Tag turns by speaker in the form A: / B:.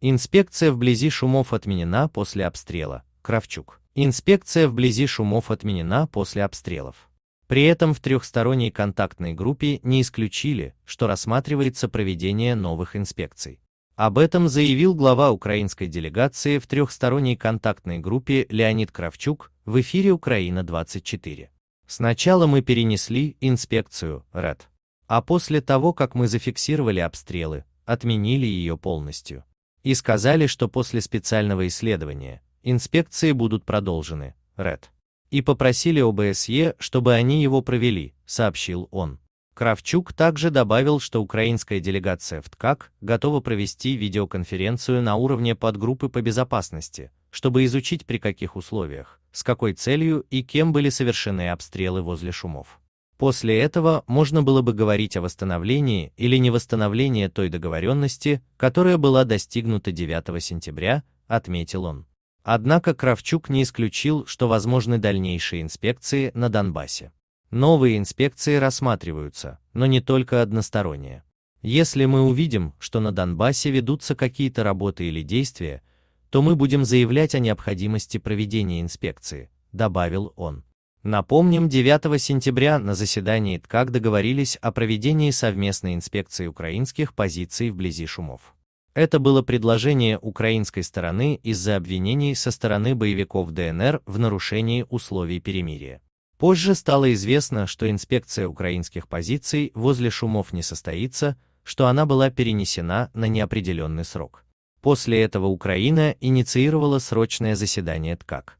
A: Инспекция вблизи шумов отменена после обстрела. Кравчук. Инспекция вблизи шумов отменена после обстрелов. При этом в трехсторонней контактной группе не исключили, что рассматривается проведение новых инспекций. Об этом заявил глава украинской делегации в трехсторонней контактной группе Леонид Кравчук в эфире «Украина-24». Сначала мы перенесли инспекцию РЭД, а после того, как мы зафиксировали обстрелы, отменили ее полностью и сказали, что после специального исследования инспекции будут продолжены, РЭД. И попросили ОБСЕ, чтобы они его провели, сообщил он. Кравчук также добавил, что украинская делегация в ТКАК готова провести видеоконференцию на уровне подгруппы по безопасности, чтобы изучить при каких условиях, с какой целью и кем были совершены обстрелы возле шумов. После этого можно было бы говорить о восстановлении или невосстановлении той договоренности, которая была достигнута 9 сентября, отметил он. Однако Кравчук не исключил, что возможны дальнейшие инспекции на Донбассе. Новые инспекции рассматриваются, но не только односторонние. Если мы увидим, что на Донбассе ведутся какие-то работы или действия, то мы будем заявлять о необходимости проведения инспекции, добавил он. Напомним, 9 сентября на заседании ТКАК договорились о проведении совместной инспекции украинских позиций вблизи шумов. Это было предложение украинской стороны из-за обвинений со стороны боевиков ДНР в нарушении условий перемирия. Позже стало известно, что инспекция украинских позиций возле шумов не состоится, что она была перенесена на неопределенный срок. После этого Украина инициировала срочное заседание ТКАК.